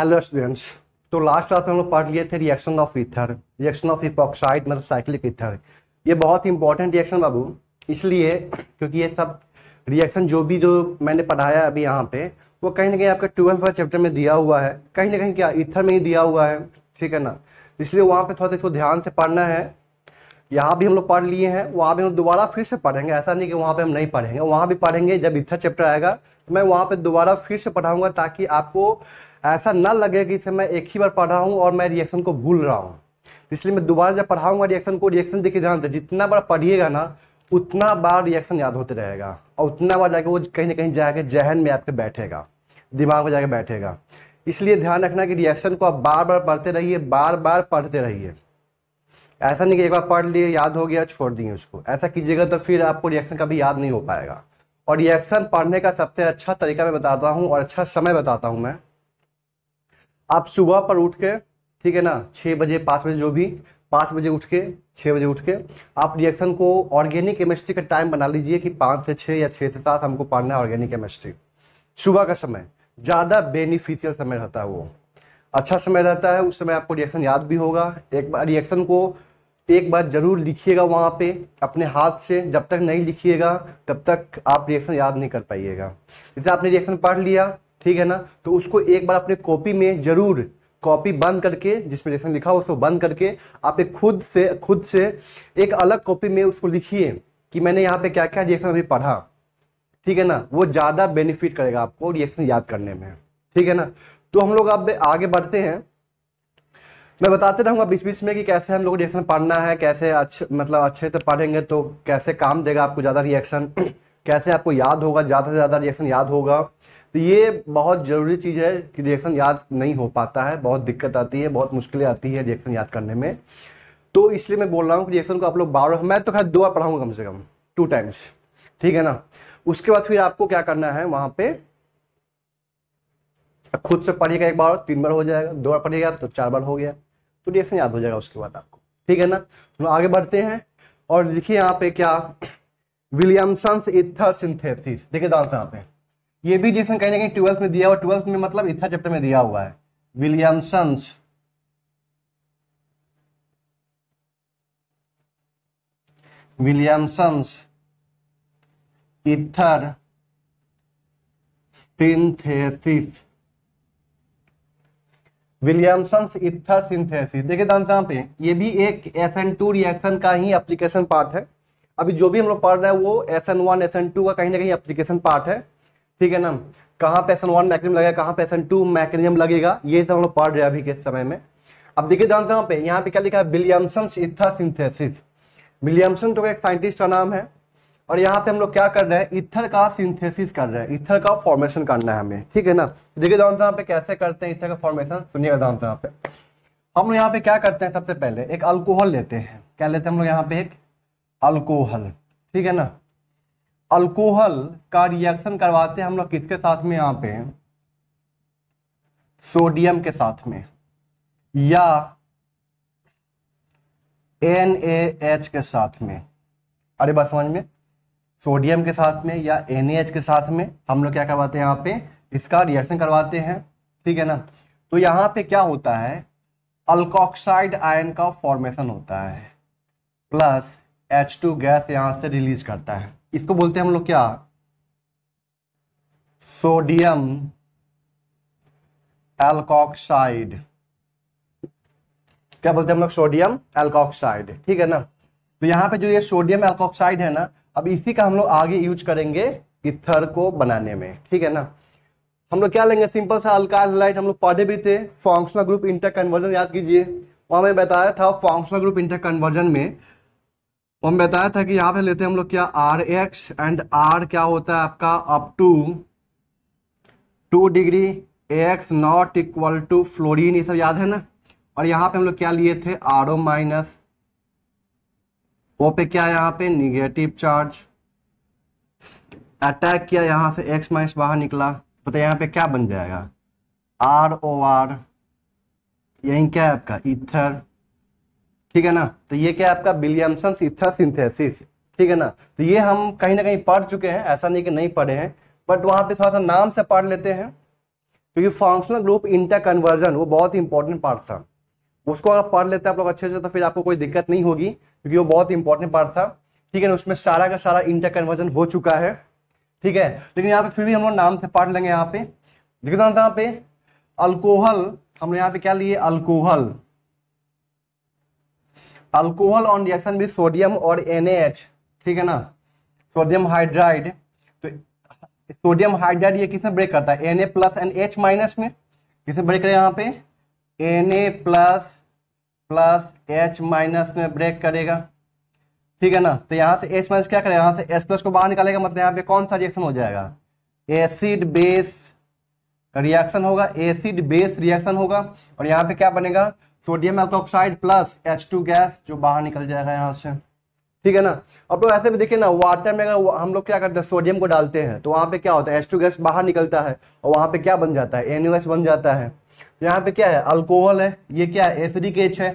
hello students तो last class में हम लोग पढ़ लिए थे reaction of ether reaction of epoxide मतलब साइक्लिक इथर ये बहुत ही इंपॉर्टेंट रिएक्शन बाबू इसलिए क्योंकि ये सब रिएक्शन जो भी जो मैंने पढ़ाया अभी यहाँ पे वो कहीं ना कहीं आपका ट्वेल्थ वाला चैप्टर में दिया हुआ है कहीं ना कहीं क्या इथर में ही दिया हुआ है ठीक है ना इसलिए वहाँ पर थोड़ा सा इसको ध्यान से पढ़ना है यहाँ भी हम लोग पढ़ लिए हैं वहाँ भी हम दोबारा फिर से पढ़ेंगे ऐसा नहीं कि वहाँ पर हम नहीं पढ़ेंगे वहाँ भी पढ़ेंगे जब इथर चैप्टर आएगा तो मैं वहाँ पे दोबारा फिर से पढ़ाऊंगा ताकि आपको ऐसा ना लगे कि इसे मैं एक ही बार पढ़ रहा हूँ और मैं रिएक्शन को भूल रहा हूँ इसलिए मैं दोबारा जब पढ़ाऊँगा रिएक्शन को रिएक्शन देखिए ध्यान से जितना बार पढ़िएगा ना उतना बार रिएक्शन याद होते रहेगा और उतना बार जाके वो कहीं ना कहीं जाके जहन में आपके बैठेगा दिमाग में जाके बैठेगा इसलिए ध्यान रखना कि रिएक्शन को आप बार बार पढ़ते रहिए बार बार पढ़ते रहिए ऐसा नहीं कि एक बार पढ़ लिए याद हो गया छोड़ दिए उसको ऐसा कीजिएगा तो फिर आपको रिएक्शन कभी याद नहीं हो पाएगा और रिएक्शन पढ़ने का सबसे अच्छा तरीका मैं बताता हूँ और अच्छा समय बताता हूँ मैं आप सुबह पर उठ के ठीक है ना छः बजे पाँच बजे जो भी पाँच बजे उठ के छः बजे उठ के आप रिएक्शन को ऑर्गेनिक केमिस्ट्री का टाइम बना लीजिए कि पाँच से छः या छः से सात हमको पढ़ना है ऑर्गेनिक केमिस्ट्री सुबह का समय ज़्यादा बेनिफिशियल समय रहता है वो अच्छा समय रहता है उस समय आपको रिएक्शन याद भी होगा एक बार रिएक्शन को एक बार जरूर लिखिएगा वहाँ पे अपने हाथ से जब तक नहीं लिखिएगा तब तक आप रिएक्शन याद नहीं कर पाइएगा जैसे आपने रिएक्शन पढ़ लिया ठीक है ना तो उसको एक बार अपने कॉपी में जरूर कॉपी बंद करके जिसमें जैसे लिखा हो उसको बंद करके आप एक खुद से खुद से एक अलग कॉपी में उसको लिखिए कि मैंने यहाँ पे क्या क्या रिएक्शन अभी पढ़ा ठीक है ना वो ज़्यादा बेनिफिट करेगा आपको रिएक्शन याद करने में ठीक है ना तो हम लोग अब आगे बढ़ते हैं मैं बताते रहूंगा बीच बीच में कि कैसे हम लोग रिएक्शन पढ़ना है कैसे अच्छे मतलब अच्छे से पढ़ेंगे तो कैसे काम देगा आपको ज़्यादा रिएक्शन कैसे आपको याद होगा ज़्यादा से ज़्यादा रिएक्शन याद होगा तो ये बहुत ज़रूरी चीज़ है कि रिएक्शन याद नहीं हो पाता है बहुत दिक्कत आती है बहुत मुश्किलें आती है रिएक्शन याद करने में तो इसलिए मैं बोल रहा हूँ कि रिएक्शन को आप लोग बार मैं तो खैर दो बार पढ़ाऊंगा कम से कम टू टाइम्स ठीक है ना उसके बाद फिर आपको क्या करना है वहां पे खुद से पढ़िएगा एक बार तीन बार हो जाएगा दो बार पढ़िएगा तो चार बार हो गया तो रिएक्शन याद हो जाएगा उसके बाद आपको ठीक है ना हम तो आगे बढ़ते हैं और लिखिए यहाँ पे क्या विलियमसन इथर सिंथेसिस देखिए हैं यहाँ पे ये भी जैसे कहीं ना कहीं ट्वेल्थ में दिया हुआ ट्वेल्थ में मतलब इथा चैप्टर में दिया हुआ है Williamson's Williamson's ether synthesis Williamson's ether synthesis देखिए साहब पे ये भी एक एस एन टू रिएक्शन का ही एप्लीकेशन पार्ट है अभी जो भी हम लोग पढ़ रहे हैं वो S N one S N two का कहीं ना कहीं एप्लीकेशन पार्ट है ठीक है ना कहाँ पे एसन वन मैकेनिज्म लगेगा कहाँ पे एसन टू मैकेनिज्म लगेगा ये सब हम लोग पढ़ रहे हैं अभी के समय में अब देखिए जानते हैं पे यहाँ पे क्या लिखा है विलियमसन इथा सिंथेसिस विलियमसन तो एक साइंटिस्ट का नाम है और यहाँ पे हम लोग क्या कर रहे हैं इथर का सिंथेसिस कर रहे हैं इथर का फॉर्मेशन करना है हमें ठीक है ना देखिए जानते हैं पे कैसे करते हैं इथर का फॉर्मेशन सुनिएगा जानते हैं पे हम लोग यहाँ पे क्या करते हैं सबसे पहले एक अल्कोहल लेते हैं क्या लेते हैं हम लोग यहाँ पे एक अल्कोहल ठीक है ना अल्कोहल का रिएक्शन करवाते हैं हम लोग किसके साथ में यहाँ पे सोडियम के साथ में या एन एच के साथ में अरे बात समझ में सोडियम के साथ में या एन एच के साथ में हम लोग क्या करवाते हैं यहाँ पे इसका रिएक्शन करवाते हैं ठीक है ना तो यहां पे क्या होता है अल्कोक्साइड आयन का फॉर्मेशन होता है प्लस H2 गैस यहाँ से रिलीज करता है इसको बोलते हैं हम लोग क्या सोडियम एल्कोक्साइड क्या बोलते हैं हम लोग सोडियम एल्कोक्साइड ठीक है ना तो यहाँ पे जो ये सोडियम एल्कोक्साइड है ना अब इसी का हम लोग आगे यूज करेंगे इथर को बनाने में ठीक है ना हम लोग क्या लेंगे सिंपल सा अल्काइट हम लोग पढ़े भी थे फंक्शनल ग्रुप इंटर कन्वर्जन याद कीजिए वहां मैंने बताया था फंक्शनल ग्रुप इंटर कन्वर्जन में तो हम बताया था कि यहाँ पे लेते हैं हम लोग क्या आर एक्स एंड आर क्या होता है आपका up to two degree X not equal to fluorine ये सब याद है ना और यहाँ पे हम लोग क्या लिए थे आर ओ माइनस ओ पे क्या यहाँ पे निगेटिव चार्ज अटैक किया यहाँ से एक्स माइनस बाहर निकला पता तो यहाँ पे क्या बन जाएगा आर ओ आर यही क्या है आपका इथर ठीक है ना तो ये क्या आपका विलियमसन इथर सिंथेसिस ठीक है ना तो ये हम कहीं ना कहीं पढ़ चुके हैं ऐसा नहीं कि नहीं पढ़े हैं बट वहाँ पे थोड़ा सा नाम से पढ़ लेते हैं क्योंकि फंक्शनल ग्रुप इंटर कन्वर्जन वो बहुत ही इंपॉर्टेंट पार्ट था उसको अगर पढ़ लेते हैं आप लोग अच्छे से तो फिर आपको कोई दिक्कत नहीं होगी क्योंकि वो बहुत इंपॉर्टेंट पार्ट था ठीक है ना उसमें सारा का सारा इंटर कन्वर्जन हो चुका है ठीक है लेकिन यहाँ पे फिर भी हम लोग नाम से पढ़ लेंगे यहाँ पे देखते यहाँ पे अल्कोहल हम लोग यहाँ पे क्या लिए alcohol alcohol on reaction with sodium और एनएच ठीक है ना सोडियम हाइड्राइड तो सोडियम हाइड्राइड ये किसमें ब्रेक करता है N A plus N H minus में किसे ब्रेक करेगा यहाँ पे N A plus plus H minus में ब्रेक करेगा ठीक है ना तो यहाँ से एच माइनस क्या करेगा यहाँ से एच प्लस को बाहर निकालेगा मतलब यहाँ पे कौन सा रिएक्शन हो जाएगा एसिड बेस रिएक्शन होगा एसिड बेस रिएक्शन होगा और यहाँ पे क्या बनेगा sodium alkoxide plus H two gas जो बाहर निकल जाएगा यहाँ से ठीक है ना अब लोग तो ऐसे भी देखिए ना वाटर में अगर हम लोग क्या करते हैं सोडियम को डालते हैं तो वहाँ पे क्या होता है एच टू गैस बाहर निकलता है और वहाँ पे क्या बन जाता है एन बन जाता है तो यहाँ पे क्या है अल्कोहल है ये क्या है एसिडिक एच है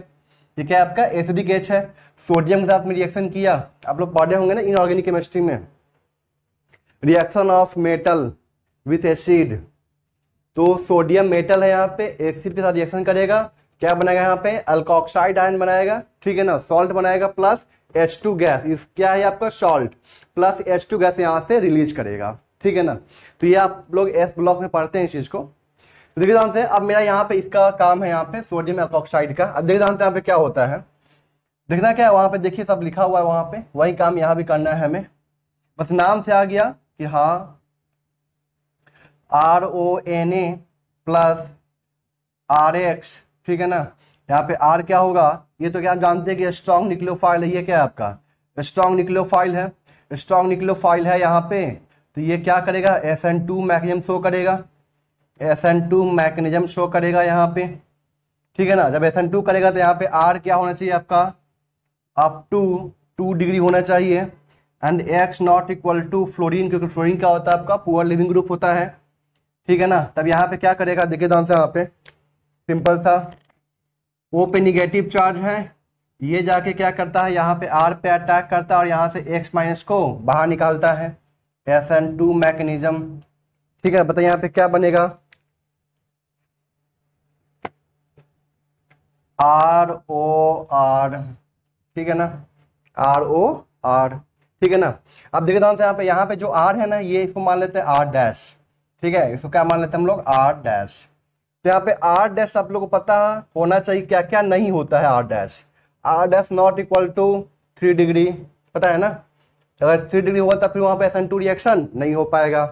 ये क्या है आपका एसिडिक एच है सोडियम के साथ में रिएक्शन किया आप लोग पढ़े होंगे ना इनऑर्गेनिक केमिस्ट्री में reaction of metal with acid तो सोडियम मेटल है यहाँ पे एसिड के साथ रिएक्शन करेगा क्या बनाएगा यहाँ पे अल्कोक्साइड आयन बनाएगा ठीक है ना सॉल्ट बनाएगा प्लस एच टू गैस इस क्या है आपका salt plus H two gas यहाँ से रिलीज करेगा ठीक है ना तो ये आप लोग एस ब्लॉक में पढ़ते हैं इस चीज को देखिए जानते हैं अब मेरा यहाँ पे इसका काम है यहाँ पे सोडियम अल्कोक्साइड का अब देखिए जानते हैं यहाँ पे क्या होता है देखना क्या है वहाँ पे देखिए सब लिखा हुआ है वहाँ पे वही काम यहाँ भी करना है हमें बस नाम से आ गया कि हाँ R O N A plus R X ठीक है ना यहाँ पे आर क्या होगा ये तो क्या आप जानते हैं कि स्ट्रॉन्ग निक्लोफाइल है ये क्या है आपका स्ट्रॉन्ग निक्लोफाइल है स्ट्रॉन्ग निक्लोफाइल है यहाँ पे तो ये क्या करेगा S N two mechanism show करेगा S N two mechanism show करेगा यहाँ पे ठीक है ना जब एस एन टू करेगा तो यहाँ पे आर क्या होना चाहिए आपका अप टू टू डिग्री होना चाहिए and X not equal to fluorine क्योंकि फ्लोरिन क्या होता है आपका पुअर लिविंग ग्रुप होता है ठीक है ना तब यहाँ पे क्या करेगा देखिए ध्यान तो से यहाँ पे सिंपल सा ओ पे निगेटिव चार्ज है ये जाके क्या करता है यहाँ पे आर पे अटैक करता है और यहाँ से एक्स माइनस को बाहर निकालता है एस एन टू मैकेनिज्म ठीक है बताइए यहाँ पे क्या बनेगा आर ओ आर ठीक है ना आर ओ आर ठीक है ना अब देखिए ध्यान तो से यहाँ पे यहाँ पे जो आर है ना ये इसको मान लेते हैं आर डैश ठीक है इसको क्या मान लेते हैं हम लोग आर डैश तो यहाँ पे आर डैश आप लोगों को पता होना चाहिए क्या क्या नहीं होता है R dash R dash not equal to three degree पता है ना अगर थ्री डिग्री होगा तो फिर वहां पे एस टू रिएक्शन नहीं हो पाएगा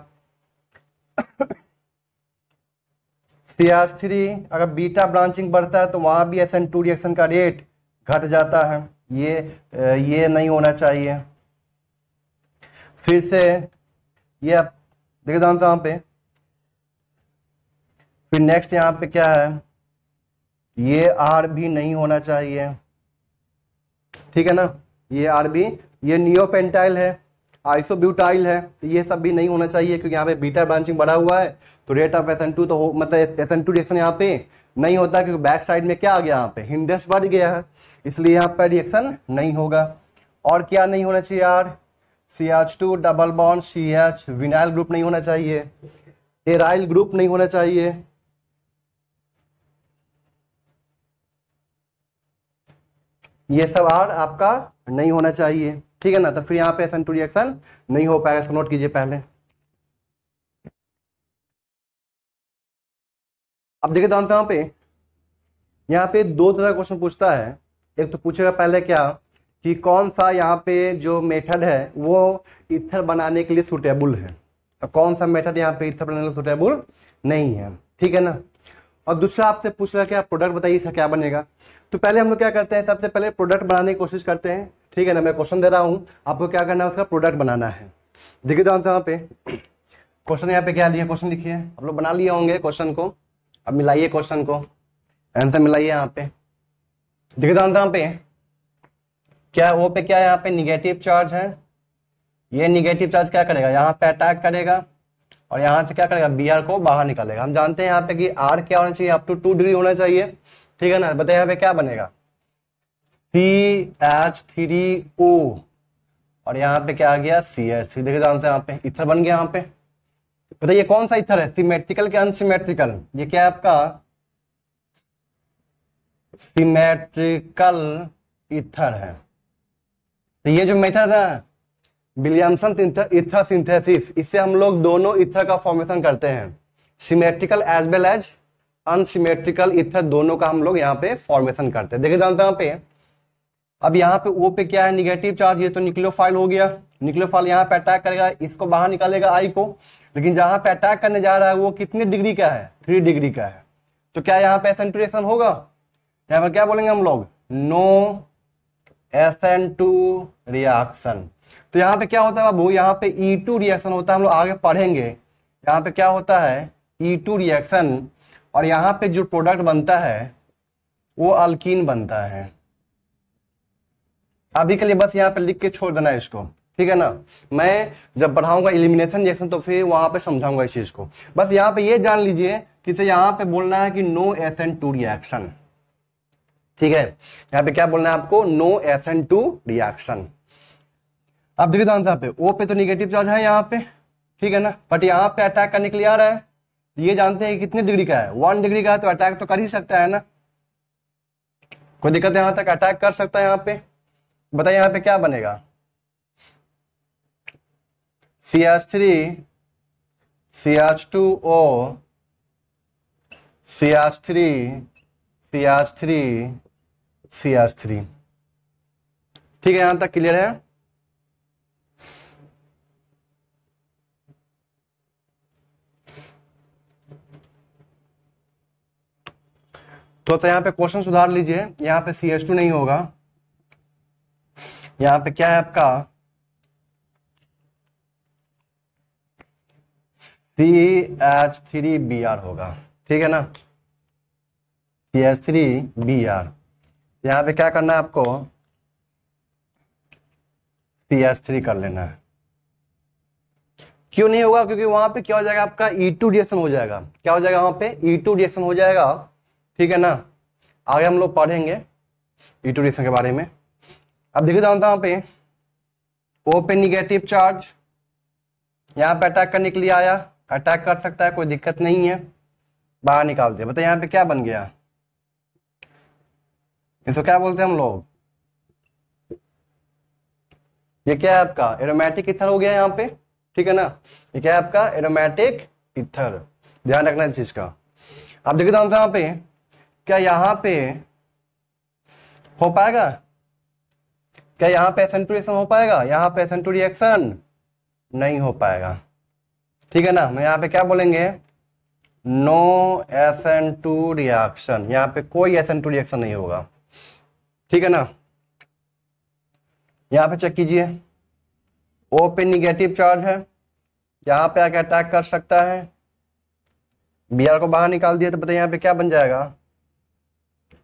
सी एस थ्री अगर बीटा ब्रांचिंग बढ़ता है तो वहां भी एस टू रिएक्शन का रेट घट जाता है ये ये नहीं होना चाहिए फिर से ये देखे देखिए वहां पे फिर नेक्स्ट यहाँ पे क्या है ये आर भी नहीं होना चाहिए ठीक है ना ये आर भी ये नियोपेंटाइल है आइसोब्यूटाइल है तो ये सब भी नहीं होना चाहिए क्योंकि यहाँ पे बीटा ब्रांचिंग बढ़ा हुआ है तो रेट ऑफ एस तो हो मतलब एसन एन टू रिएक्शन यहाँ पे नहीं होता क्योंकि बैक साइड में क्या आ गया यहाँ पे हिंडेंस बढ़ गया है इसलिए यहाँ पर रिएक्शन नहीं होगा और क्या नहीं होना चाहिए यार C H two double bond C H vinyl group नहीं होना चाहिए एराइल ग्रुप नहीं होना चाहिए ये सब आर आपका नहीं होना चाहिए ठीक है ना तो फिर यहाँ पे एसन टू रिएक्शन नहीं हो पाएगा इसको नोट कीजिए पहले अब देखिए दोस्तों यहाँ पे यहाँ पे दो तरह का क्वेश्चन पूछता है एक तो पूछेगा पहले क्या कि कौन सा यहाँ पे जो मेथड है वो इथर बनाने के लिए सुटेबल है और तो कौन सा मेथड यहाँ पे इथर बनाने के लिए सुटेबल नहीं है ठीक है ना और दूसरा आपसे पूछ रहा क्या प्रोडक्ट बताइए इसका क्या बनेगा तो पहले हम लोग क्या करते हैं सबसे पहले प्रोडक्ट बनाने की कोशिश करते हैं ठीक है ना मैं क्वेश्चन दे रहा हूँ आपको क्या करना है उसका प्रोडक्ट बनाना है देखिए तो आंसर यहाँ पे क्वेश्चन यहाँ पे क्या लिया क्वेश्चन लिखिए आप लोग बना लिए होंगे क्वेश्चन को अब मिलाइए क्वेश्चन को आंसर मिलाइए यहाँ पे देखिए तो आंसर यहाँ पे क्या वो पे क्या यहाँ पे निगेटिव चार्ज है ये निगेटिव चार्ज क्या करेगा यहाँ पे अटैक करेगा और यहाँ से क्या करेगा बी आर को बाहर निकालेगा हम जानते हैं यहाँ पे कि आर क्या होना चाहिए अप टू टू डिग्री होना चाहिए ठीक है ना बताइए यहाँ पे क्या बनेगा सी एच थ्री ओ और यहाँ पे क्या आ गया सी एच थ्री देखिए जानते यहाँ पे इथर बन गया यहाँ पे बताइए कौन सा इथर है सिमेट्रिकल के अनसिमेट्रिकल ये क्या आपका सिमेट्रिकल इथर है तो ये जो मेथड है विलियमसन इथर सिंथेसिस इससे हम लोग दोनों इथर का फॉर्मेशन करते हैं symmetrical as well as unsymmetrical ether दोनों का हम लोग यहाँ पे फॉर्मेशन करते हैं देखिए जानते यहाँ पे अब यहाँ पे ओ पे क्या है निगेटिव चार्ज ये तो न्यूक्लियोफाइल हो गया न्यूक्लियोफाइल यहाँ पे अटैक करेगा इसको बाहर निकालेगा आई को लेकिन जहां पे अटैक करने जा रहा है वो कितने डिग्री का है थ्री डिग्री का है तो क्या यहाँ पे एसेंटुरेशन होगा यहाँ पर क्या बोलेंगे हम लोग नो एस टू रिएक्शन तो यहाँ पे क्या होता है बाबू यहाँ पे ई टू रिएक्शन होता है हम लोग आगे पढ़ेंगे यहाँ पे क्या होता है ई टू रिएक्शन और यहां पे जो प्रोडक्ट बनता है वो अल्किन बनता है अभी के लिए बस यहाँ पे लिख के छोड़ देना इसको ठीक है ना मैं जब बढ़ाऊंगा इलिमिनेशन रिएक्शन तो फिर वहां पे समझाऊंगा इस चीज को बस यहाँ पे ये जान लीजिए कि यहां यहाँ पे बोलना है कि no S N two reaction ठीक है यहाँ पे क्या बोलना है आपको no S N two reaction अब देखिए ओ तो पे तो निगेटिव चार्ज है यहाँ पे ठीक है ना बट यहाँ पे अटैक करने के लिए आ रहा है ये जानते हैं कितने डिग्री का है वन डिग्री का है तो अटैक तो कर ही सकता है ना कोई दिक्कत यहां तक अटैक कर सकता है यहाँ पे बताइए यहाँ पे क्या बनेगा C H three C H two O C H three C H three C H three ठीक है यहां तक क्लियर है तो, तो यहाँ पे क्वेश्चन सुधार लीजिए यहाँ पे सी टू नहीं होगा यहाँ पे क्या है आपका C H three B R होगा ठीक है ना C H three B R यहाँ पे क्या करना है आपको सी एच थ्री कर लेना है क्यों नहीं होगा क्योंकि वहां पे क्या हो जाएगा आपका ई e टू हो जाएगा क्या हो जाएगा वहां पे ई टू रिएक्शन हो जाएगा ठीक है ना आगे हम लोग पढ़ेंगे के बारे में अब देखिए जानता यहाँ पे ओ पे निगेटिव चार्ज यहाँ पे अटैक करने के लिए आया अटैक कर सकता है कोई दिक्कत नहीं है बाहर निकाल दिया बताइए यहाँ पे क्या बन गया इसको क्या बोलते हैं हम लोग ये क्या है आपका एरोमेटिक इथर हो गया यहाँ पे ठीक है ना ये क्या है आपका एरोमेटिक इथर ध्यान रखना इस चीज का आप देखिए हैं यहाँ पे क्या यहाँ पे हो पाएगा क्या यहाँ पे एसेंटुरिएशन हो पाएगा यहाँ पे रिएक्शन नहीं हो पाएगा ठीक है ना हम यहाँ पे क्या बोलेंगे नो एसेंटू रिएक्शन यहाँ पे कोई एसेंटू रिएक्शन नहीं होगा ठीक है ना यहाँ पे चेक कीजिए ओ पे निगेटिव चार्ज है यहाँ पे आके अटैक कर सकता है बी आर को बाहर निकाल दिया तो बताइए यहाँ पे क्या बन जाएगा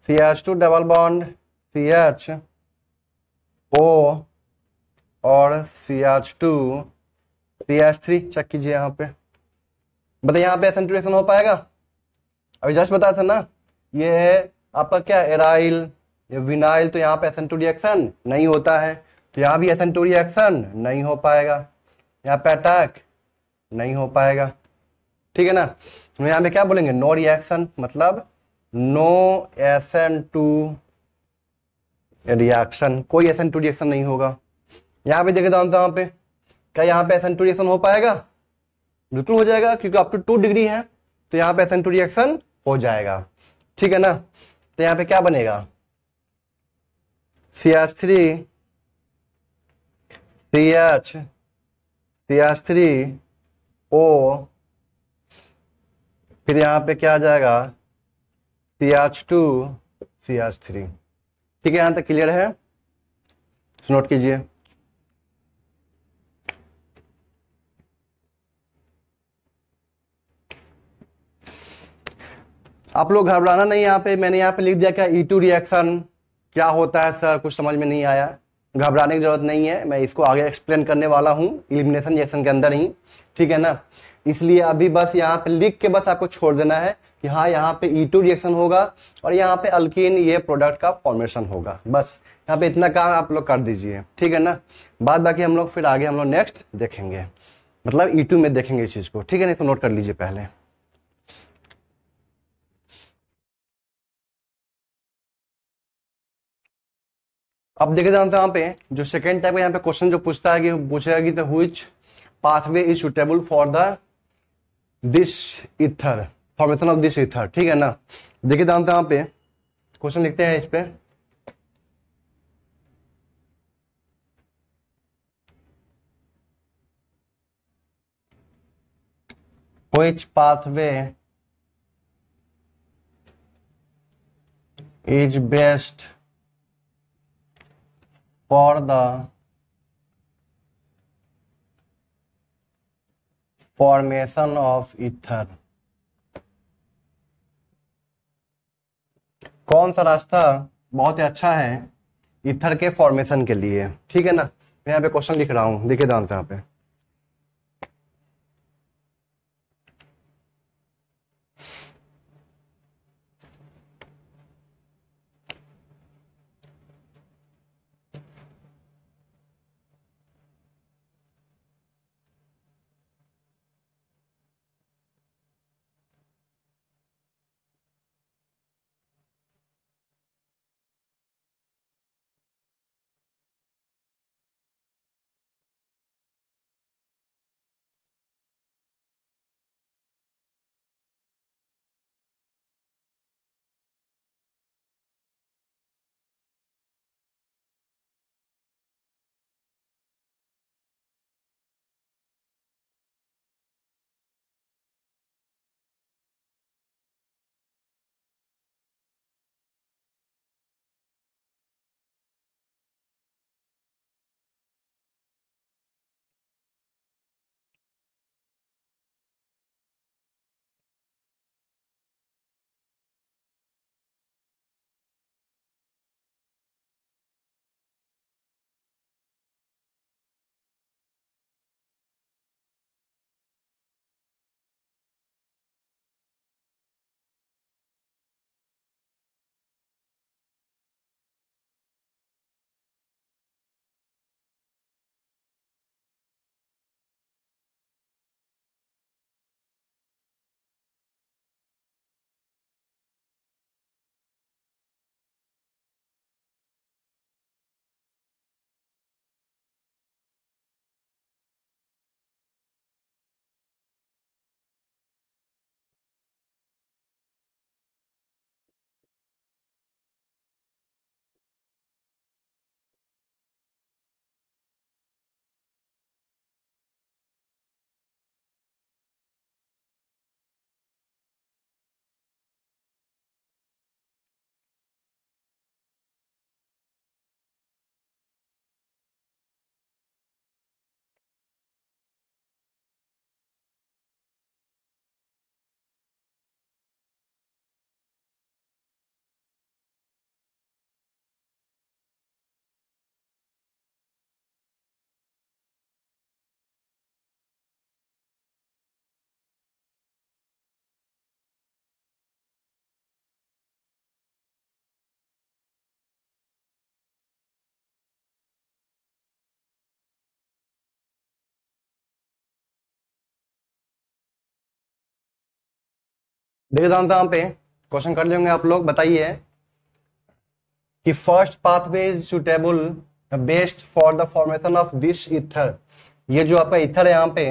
CH2 double bond CH O और CH2 CH3 चेक कीजिए यहाँ पे बताइए यहाँ पे एसेंट्रेशन हो पाएगा अभी जस्ट बताया था ना ये है आपका क्या एराइल ये विनाइल तो यहाँ पे एसेंटो रिएक्शन नहीं होता है तो यहाँ भी एसेंटो रिएक्शन नहीं हो पाएगा यहाँ पे अटैक नहीं हो पाएगा ठीक है ना तो यहाँ पे क्या बोलेंगे नो रिएक्शन मतलब no S N two reaction कोई एस एन टू रिएक्शन नहीं होगा यहां पे देखे आंसर तो वहां पे क्या यहां पे एस एन टू रिएक्शन हो पाएगा बिल्कुल हो जाएगा क्योंकि अप टू टू डिग्री है तो यहां पे एस एन टू रिएक्शन हो जाएगा ठीक है ना तो यहां पे क्या बनेगा C H three C H C H three O फिर यहां पे क्या आ जाएगा C H two C H three ठीक है यहां तक क्लियर है नोट कीजिए आप लोग घबराना नहीं यहां पे मैंने यहाँ पे लिख दिया क्या ई टू रिएक्शन क्या होता है सर कुछ समझ में नहीं आया घबराने की जरूरत नहीं है मैं इसको आगे एक्सप्लेन करने वाला हूँ इलिमिनेशन रिएक्शन के अंदर ही ठीक है ना इसलिए अभी बस यहाँ पे लिख के बस आपको छोड़ देना है कि हाँ यहाँ पे E2 रिएक्शन होगा और यहाँ पे अल्किन ये प्रोडक्ट का फॉर्मेशन होगा बस यहाँ पे इतना काम आप लोग कर दीजिए ठीक है ना बाद बाकी हम लोग फिर आगे हम लोग नेक्स्ट देखेंगे मतलब E2 में देखेंगे इस चीज़ को ठीक है ना तो नोट कर लीजिए पहले अब देखे जानते हैं यहाँ पे जो सेकेंड टाइप का यहाँ पे क्वेश्चन जो पूछता है कि पूछेगा कि तो हुई pathway is suitable for the this ether formation of this ether ठीक है ना देखिए जानते हैं पे क्वेश्चन लिखते हैं इस पे which pathway is best for the formation of ether कौन सा रास्ता बहुत ही अच्छा है इथर के फॉर्मेशन के लिए ठीक है ना मैं यहाँ पे क्वेश्चन लिख रहा हूँ देखिए ध्यान से यहाँ पे दीर्घांत यहाँ पे क्वेश्चन कर लेंगे आप लोग बताइए कि first pathway is suitable best for the formation of this ether ये जो आपका इथर है यहाँ पे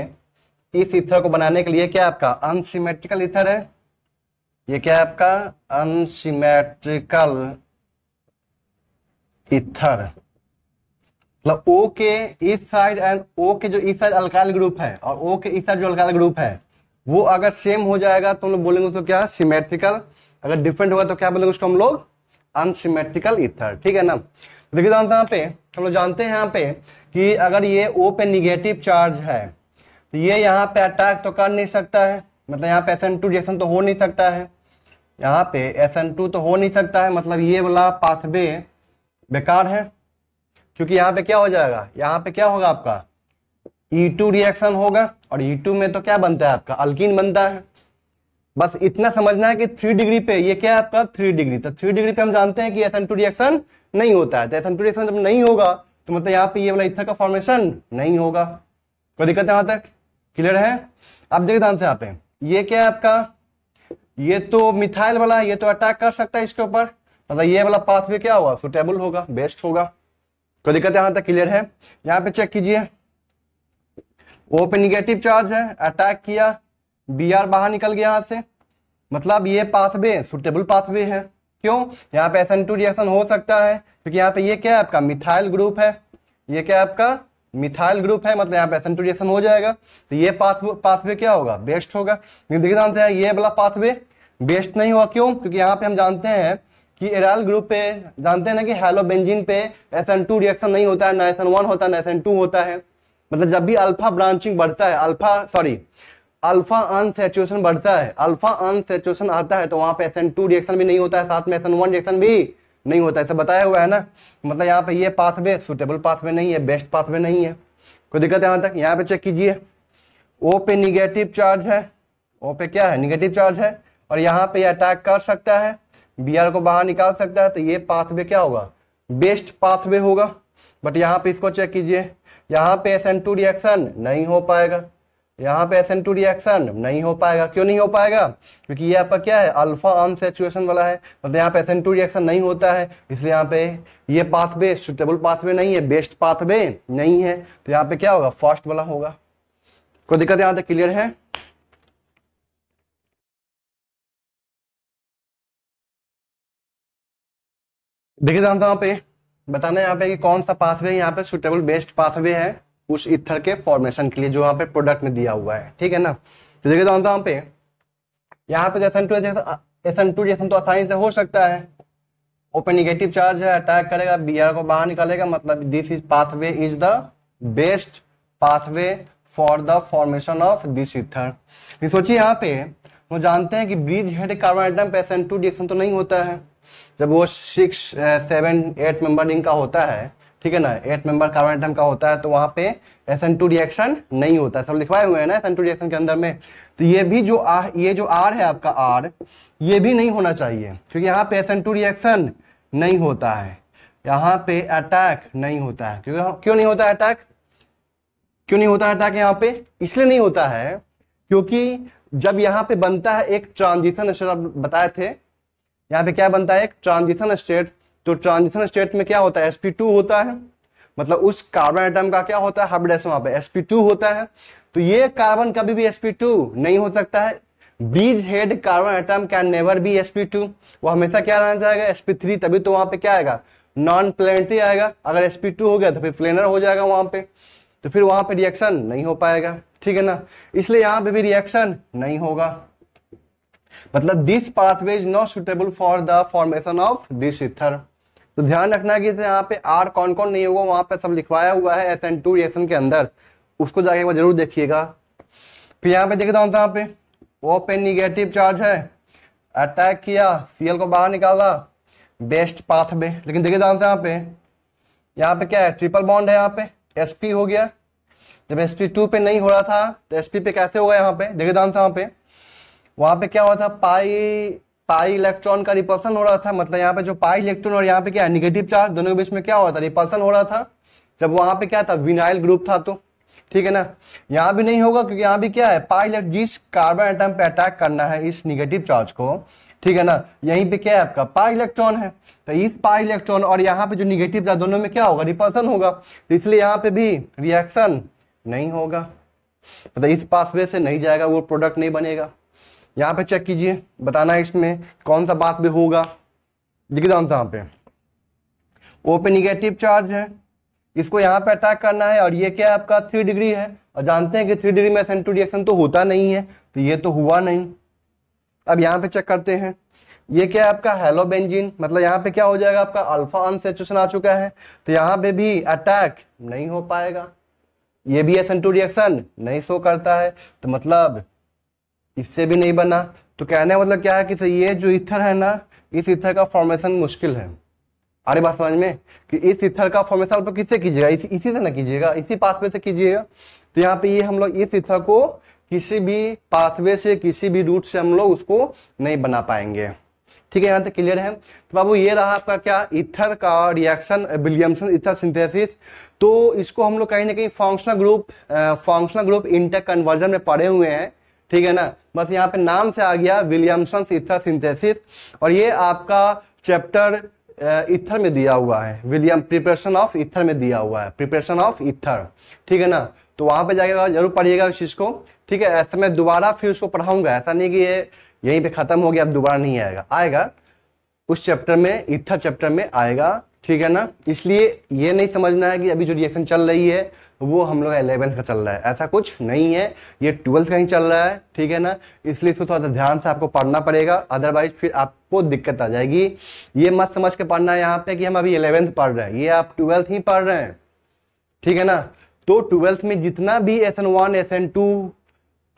इस इथर को बनाने के लिए क्या आपका अनसीमेट्रिकल इथर है ये क्या है आपका अनसीमेट्रिकल इथर मतलब ओ के इस साइड एंड ओ के जो इस साइड अलकाल ग्रुप है और ओ के इस साइड जो अलकाल ग्रुप है वो अगर सेम हो जाएगा तो हम लोग बोलेंगे उसको क्या सिमेट्रिकल अगर डिफरेंट होगा तो क्या बोलेंगे उसको हम लोग अनसीमेट्रिकल इथर ठीक है ना तो देखिए जानते हैं यहाँ पे हम लोग जानते हैं यहाँ पे कि अगर ये ओ पे निगेटिव चार्ज है तो ये यहाँ पे अटैक तो कर नहीं सकता है मतलब यहाँ पे एस एन टू जैसन तो हो नहीं सकता है यहाँ पे एस एन टू तो हो नहीं सकता है मतलब ये वाला पाथवे बेकार है क्योंकि यहाँ पे क्या हो जाएगा यहाँ पे क्या होगा आपका E2 रिएक्शन होगा और E2 में तो क्या बनता है आपका अल्किन बनता है बस इतना समझना है कि थ्री डिग्री पे ये क्या है आपका थ्री डिग्री तो थ्री डिग्री पे हम जानते हैं कि एस टू रिएक्शन नहीं होता है तो एस टू रिएक्शन जब नहीं होगा तो मतलब यहाँ पे ये वाला इथर का फॉर्मेशन नहीं होगा कोई दिक्कत यहां तक क्लियर है अब देखिए ध्यान से यहाँ पे ये क्या है आपका ये तो मिथाइल वाला ये तो अटैक कर सकता है इसके ऊपर मतलब ये वाला पाथवे क्या होगा सुटेबल होगा बेस्ट होगा कोई दिक्कत यहां तक क्लियर है यहाँ पे चेक कीजिए ओ पे निगेटिव चार्ज है अटैक किया बी आर बाहर निकल गया यहाँ से मतलब ये पाथवे सुटेबल पाथवे है क्यों यहाँ पे एसन टू रिएक्शन हो सकता है क्योंकि यहाँ पे ये क्या है आपका मिथाइल ग्रुप है ये क्या है आपका मिथाइल ग्रुप है मतलब यहाँ पे एसन टू रिएक्शन हो जाएगा तो ये पाथ पाथवे क्या होगा बेस्ट होगा देखिए ध्यान से ये वाला पाथवे बेस्ट नहीं हुआ क्यों क्योंकि यहाँ पे हम जानते हैं कि एराइल ग्रुप पे जानते हैं ना कि हेलो बेंजिन पे एस टू रिएक्शन नहीं होता है ना एस वन होता है ना एस टू होता है मतलब जब भी अल्फा ब्रांचिंग बढ़ता है अल्फा सॉरी अल्फा अनसेचुएशन बढ़ता है अल्फा अनसेचुएशन आता है तो वहां पे एसएन टू रिएक्शन भी नहीं होता है साथ में एसएन वन रिएक्शन भी नहीं होता है ऐसा बताया हुआ है ना मतलब यहाँ पे ये पाथवे सुटेबल पाथवे नहीं है बेस्ट पाथवे नहीं है कोई दिक्कत यहाँ तक यहाँ पे चेक कीजिए ओ पे निगेटिव चार्ज है ओ पे क्या है निगेटिव चार्ज है और यहाँ पे अटैक कर सकता है बी आर को बाहर निकाल सकता है तो ये पाथवे क्या होगा बेस्ट पाथवे होगा बट यहाँ पे इसको चेक कीजिए यहाँ पे एसन टू रिएक्शन नहीं हो पाएगा यहाँ पे एस एन टू रिएक्शन नहीं हो पाएगा क्यों नहीं हो पाएगा क्योंकि ये आपका क्या है अल्फा अनसेचुएशन वाला है मतलब तो यहाँ पे एस एन टू रिएक्शन नहीं होता है इसलिए यहाँ पे ये पाथवे सुटेबल पाथवे नहीं है बेस्ट पाथवे नहीं है तो यहाँ पे क्या होगा फास्ट वाला होगा कोई दिक्कत यहाँ तक क्लियर है देखिए जानता वहां पे बताना यहाँ पे कि कौन सा पाथवे यहाँ पे सुटेबल बेस्ट पाथवे है उस इथर के फॉर्मेशन के लिए जो यहाँ पे प्रोडक्ट में दिया हुआ है ठीक है ना तो देखिए यहाँ तो पे यहाँ पे टू टू जैसन तो आसानी से हो सकता है ओपन निगेटिव चार्ज है अटैक करेगा बी को बाहर निकालेगा मतलब this is pathway is the best pathway for the formation of this ether सोचिए यहाँ पे वो जानते हैं कि ब्रिज हेड कार्बन आइटम पे एथन टू तो नहीं होता है जब वो six seven eight member ring का होता है ठीक है ना एट मेंबर कार्बन आइटम का होता है तो वहां पे एस एन टू रिएक्शन नहीं होता सब लिखवाए हुए हैं ना एस एन टू रिएक्शन के अंदर में तो ये भी जो आ, ये जो आर है आपका आर ये भी नहीं होना चाहिए क्योंकि यहाँ पे एस एन टू रिएक्शन नहीं होता है यहाँ पे अटैक नहीं होता है क्योंकि क्यों नहीं होता है अटैक क्यों नहीं होता है अटैक यहाँ पे इसलिए नहीं होता है क्योंकि जब यहाँ पे बनता है एक ट्रांजिशन बताए थे यहाँ पे क्या बनता है एक ट्रांजिशन स्टेट तो ट्रांजिशन स्टेट में क्या होता है sp2 होता है मतलब उस कार्बन आइटम का क्या होता है हाइब्रिडेशन वहां पे sp2 होता है तो ये कार्बन कभी भी sp2 नहीं हो सकता है bridge head carbon atom can never be sp2 वो हमेशा क्या रहना चाहेगा sp3 तभी तो वहां पे क्या आएगा नॉन प्लेनेटरी आएगा अगर sp2 हो गया तो फिर प्लेनर हो जाएगा वहां पे तो फिर वहां पे रिएक्शन नहीं हो पाएगा ठीक है ना इसलिए यहाँ पे भी रिएक्शन नहीं होगा मतलब this pathway is not suitable for the formation of this ether तो ध्यान रखना कि यहाँ पे आर कौन कौन नहीं होगा वहां पे सब लिखवाया हुआ है एस एन टू रिएक्शन के अंदर उसको जाके वो जरूर देखिएगा फिर यहाँ पे देखता हूँ यहाँ पे वो पे निगेटिव चार्ज है अटैक किया सीएल को बाहर निकाला बेस्ट पाथवे लेकिन देखिए ध्यान से यहाँ पे यहाँ पे क्या है ट्रिपल बॉन्ड है यहाँ पे एसपी हो गया जब एसपी टू पे नहीं हो रहा था तो एसपी पे कैसे होगा यहाँ पे देखिए ध्यान से यहाँ पे वहां पे क्या हुआ था पाई पाई इलेक्ट्रॉन का रिपल्सन हो रहा था मतलब यहाँ पे जो पाई इलेक्ट्रॉन और यहाँ पे क्या निगेटिव चार्ज दोनों के बीच में क्या हो रहा था रिपल्सन हो रहा था जब वहां पे क्या था विनाइल ग्रुप था तो ठीक है ना यहाँ भी नहीं होगा क्योंकि यहाँ भी क्या है पाई जिस कार्बन आइटम पे अटैक करना है इस निगेटिव चार्ज को ठीक है ना यहीं पे क्या है आपका पाई इलेक्ट्रॉन है तो इस पाई इलेक्ट्रॉन और यहाँ पे जो निगेटिव चार्ज दोनों में क्या होगा रिपल्सन होगा तो इसलिए यहाँ पे भी रिएक्शन नहीं होगा मतलब इस पासवे से नहीं जाएगा वो प्रोडक्ट नहीं बनेगा यहाँ पे चेक कीजिए बताना है इसमें कौन सा बात भी होगा एकदम यहाँ पे वो पे निगेटिव चार्ज है इसको यहाँ पे अटैक करना है और ये क्या है आपका थ्री डिग्री है और जानते हैं कि थ्री डिग्री में सेंटू रिएक्शन तो होता नहीं है तो ये तो हुआ नहीं अब यहाँ पे चेक करते हैं ये क्या है आपका हेलो बेंजिन मतलब यहाँ पे क्या हो जाएगा आपका अल्फा अनसेचुएशन आ चुका है तो यहाँ पे भी अटैक नहीं हो पाएगा ये भी एसन टू रिएक्शन नहीं शो करता है तो मतलब इससे भी नहीं बना तो कहने का मतलब क्या है कि ये जो इथर है ना इस इथर का फॉर्मेशन मुश्किल है अरे बात समझ में कि इस इथर का फॉर्मेशन आप तो किससे कीजिएगा इस, इसी से ना कीजिएगा इसी पाथवे से कीजिएगा तो यहाँ पे ये हम लोग इस इथर को किसी भी पाथवे से किसी भी रूट से हम लोग उसको नहीं बना पाएंगे ठीक है यहाँ तक क्लियर है तो बाबू ये रहा आपका क्या इथर का रिएक्शन विलियमसन इथर सिंथेसिस तो इसको हम लोग कहीं ना कहीं functional group functional group interconversion में पढ़े हुए हैं ठीक है ना बस यहाँ पे नाम से आ गया विलियमसन इथर सिंथेसिस और ये आपका चैप्टर इथर में दिया हुआ है विलियम प्रिपरेशन ऑफ इथर में दिया हुआ है प्रिपरेशन ऑफ इथर ठीक है ना तो वहाँ पे जाएगा जरूर पढ़िएगा उस चीज़ को ठीक है ऐसे मैं दोबारा फिर उसको पढ़ाऊंगा ऐसा नहीं कि ये यहीं पे ख़त्म हो गया अब दोबारा नहीं आएगा आएगा उस चैप्टर में इथर चैप्टर में आएगा ठीक है ना इसलिए ये नहीं समझना है कि अभी जो रिएक्शन चल रही है वो हम लोग एलेवेंथ का चल रहा है ऐसा कुछ नहीं है ये ट्वेल्थ का ही चल रहा है ठीक है ना इसलिए इसको थोड़ा सा ध्यान से आपको पढ़ना पड़ेगा अदरवाइज फिर आपको दिक्कत आ जाएगी ये मत समझ के पढ़ना है यहाँ पे कि हम अभी एलेवेंथ पढ़ रहे हैं ये आप ट्वेल्थ ही पढ़ रहे हैं ठीक है ना तो ट्वेल्थ में जितना भी S N one S N two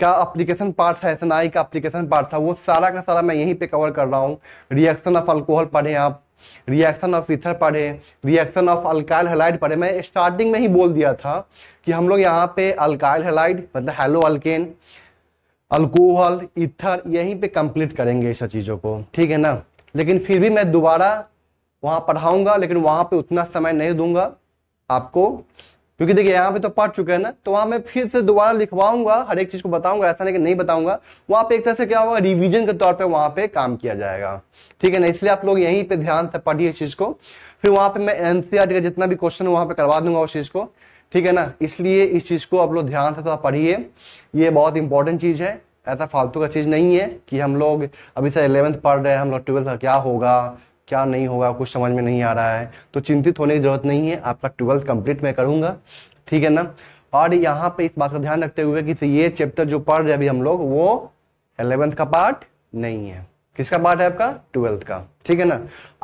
का अप्लीकेशन पार्ट था एस एन आई का अप्लीकेशन पार्ट था वो सारा का सारा मैं यहीं पर कवर कर रहा हूँ रिएक्शन ऑफ अल्कोहल पढ़ें आप रिएक्शन ऑफ इथर पढ़े रिएक्शन ऑफ अल्काइल हेलाइड पढ़े मैं स्टार्टिंग में ही बोल दिया था कि हम लोग यहाँ पे अल्काइल हेलाइड मतलब हेलो अल्केन अल्कोहल इथर यहीं पे कंप्लीट करेंगे इस चीज़ों को ठीक है ना लेकिन फिर भी मैं दोबारा वहाँ पढ़ाऊँगा लेकिन वहाँ पर उतना समय नहीं दूंगा आपको क्योंकि देखिए यहाँ पे तो पढ़ चुके हैं ना तो वहाँ मैं फिर से दोबारा लिखवाऊंगा हर एक चीज़ को बताऊंगा ऐसा नहीं कि नहीं बताऊंगा वहाँ पे एक तरह से क्या होगा रिवीजन के तौर पे वहाँ पे काम किया जाएगा ठीक है ना इसलिए आप लोग यहीं पे ध्यान से पढ़िए इस चीज़ को फिर वहाँ पे मैं एनसीआर का जितना भी क्वेश्चन वहाँ पे करवा दूंगा उस चीज़ को ठीक है ना इसलिए इस चीज़ को आप लोग ध्यान से थोड़ा पढ़िए ये बहुत इंपॉर्टेंट चीज़ है ऐसा फालतू का चीज़ नहीं है कि हम लोग अभी से इलेवंथ पढ़ रहे हैं हम लोग ट्वेल्थ का क्या होगा क्या नहीं होगा कुछ समझ में नहीं आ रहा है तो चिंतित होने की जरूरत नहीं है आपका ट्वेल्थ कंप्लीट मैं करूंगा ठीक है ना और यहाँ पे इस बात का ध्यान रखते हुए कि ये चैप्टर जो पढ़ रहे अभी हम लोग वो एलेवेंथ का पार्ट नहीं है किसका पार्ट है आपका ट्वेल्थ का ठीक है ना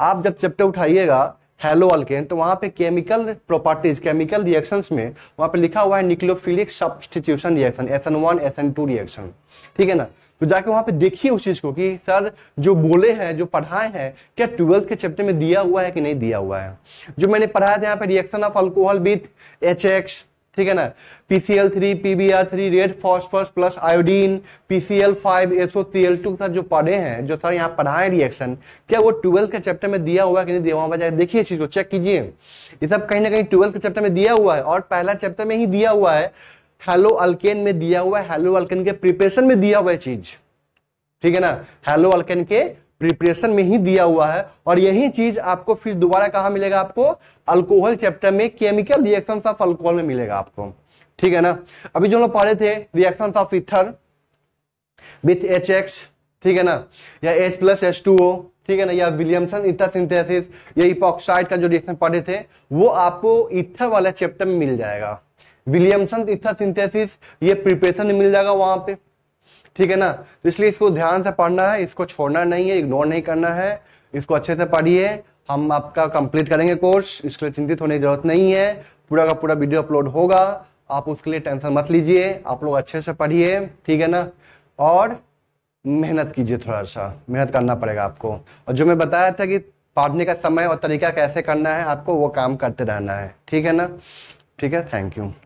आप जब चैप्टर उठाइएगा हेलो अल्केन तो वहां पे केमिकल प्रॉपर्टीज केमिकल रिएक्शंस में वहाँ पे लिखा हुआ है nucleophilic substitution reaction S N one S N two reaction ठीक है ना तो जाके वहां पे देखिए उस चीज को कि सर जो बोले हैं जो पढ़ाए हैं क्या ट्वेल्थ के चैप्टर में दिया हुआ है कि नहीं दिया हुआ है जो मैंने पढ़ाया था यहाँ पे reaction of alcohol with H X ठीक है ना PCL three PBR three red phosphorus plus iodine PCL five SO C L two sir जो पढ़े हैं जो सर यहाँ पढ़ाए रिएक्शन क्या वो ट्वेल्थ के चैप्टर में दिया हुआ है कि नहीं दिया हुआ देखिए इस चीज को चेक कीजिए ये सब कहीं ना कहीं ट्वेल्थ के चैप्टर में दिया हुआ है और पहला चैप्टर में ही दिया हुआ है हेलो अल्केन में दिया हुआ है हेलो अल्केन के प्रिपरेशन में दिया हुआ है चीज ठीक है ना हेलो अल्केन के प्रिपरेशन में ही दिया हुआ है और यही चीज आपको फिर दोबारा कहा मिलेगा आपको अल्कोहल चैप्टर में केमिकल रिएक्शन ऑफ अल्कोहल में मिलेगा आपको ठीक है ना अभी जो लोग पढ़े थे reaction of ether with H X ठीक है ना या H plus H two O ठीक है ना या विलियमसन इथर सिंथेसिस या इपॉक्साइड का जो रिएक्शन पढ़े थे वो आपको इथर वाला चैप्टर में मिल जाएगा विलियमसन इथा सिंथेसिस ये प्रिपरेशन मिल जाएगा वहां पे ठीक है ना तो इसलिए इसको ध्यान से पढ़ना है इसको छोड़ना नहीं है इग्नोर नहीं करना है इसको अच्छे से पढ़िए हम आपका कंप्लीट करेंगे कोर्स इसके लिए चिंतित होने की जरूरत नहीं है पूरा का पूरा वीडियो अपलोड होगा आप उसके लिए टेंशन मत लीजिए आप लोग अच्छे से पढ़िए ठीक है ना और मेहनत कीजिए थोड़ा सा मेहनत करना पड़ेगा आपको और जो मैं बताया था कि पढ़ने का समय और तरीका कैसे करना है आपको वो काम करते रहना है ठीक है ना ठीक है थैंक यू